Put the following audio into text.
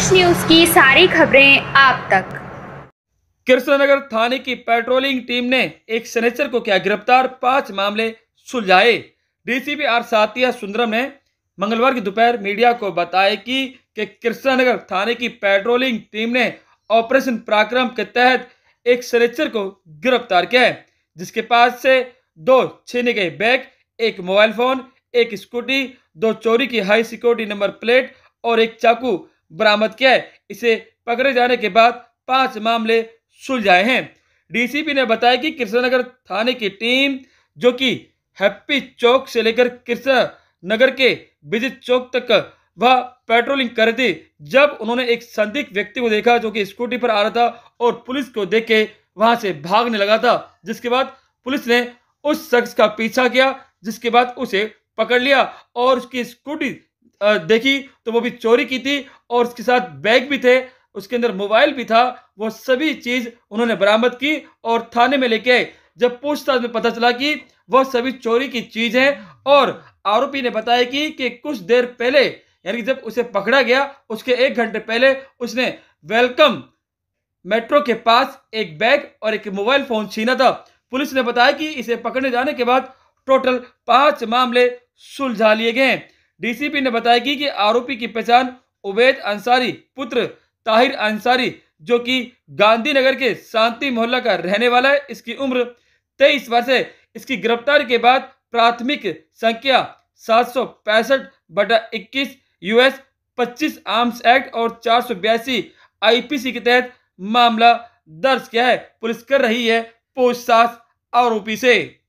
fresh news की सारी खबरें आप तक कृष्णनगर थाने की पेट्रोलिंग टीम ने एक सनेचर को किया गिरफ्तार पांच मामले सुलझाए डीसीपी आर सातिया सुंदरम ने मंगलवार की दोपहर मीडिया को बताया कि के कृष्णनगर थाने की पेट्रोलिंग टीम ने ऑपरेशन पराक्रम के तहत एक सनेचर को गिरफ्तार किया है जिसके पास से दो छीने गए बैग एक मोबाइल फोन एक स्कूटी दो चोरी की हाई सिक्योरिटी नंबर प्लेट और एक चाकू बरामद किया है इसे पकड़े जाने के बाद पांच मामले सुलझाए हैं डीसीपी ने बताया कि कृष्णनगर थाने की टीम जो कि हैप्पी चौक से लेकर कृष्ण नगर के विजित चौक तक वह पेट्रोलिंग कर दी जब उन्होंने एक संदिग्ध व्यक्ति को देखा जो कि स्कूटी पर आ रहा था और पुलिस को देख के वहां से भागने लगा था जिसके बाद पुलिस ने उस शख्स का पीछा किया जिसके बाद उसे पकड़ लिया और उसकी स्कूटी देखी तो वो भी चोरी की थी और उसके साथ बैग भी थे उसके अंदर मोबाइल भी था वो सभी चीज उन्होंने बरामद की और थाने में लेके आए जब पूछताछ में पता चला कि वह सभी चोरी की चीज है और आरोपी ने बताया कि, कि कुछ देर पहले यानी कि जब उसे पकड़ा गया उसके एक घंटे पहले उसने वेलकम मेट्रो के पास एक बैग और एक मोबाइल फोन छीना था पुलिस ने बताया कि इसे पकड़ने जाने के बाद टोटल पांच मामले सुलझा लिए गए हैं डीसीपी ने बताया कि, कि आरोपी की पहचान उबैद अंसारी पुत्र ताहिर अंसारी जो कि गांधीनगर के शांति मोहल्ला का रहने वाला है इसकी उम्र तेईस वर्ष है इसकी गिरफ्तारी के बाद प्राथमिक संख्या सात सौ पैंसठ बटा इक्कीस यूएस पच्चीस आर्म्स एक्ट और चार सौ बयासी आईपीसी के तहत मामला दर्ज किया है पुलिस कर रही है पूछताछ आरोपी से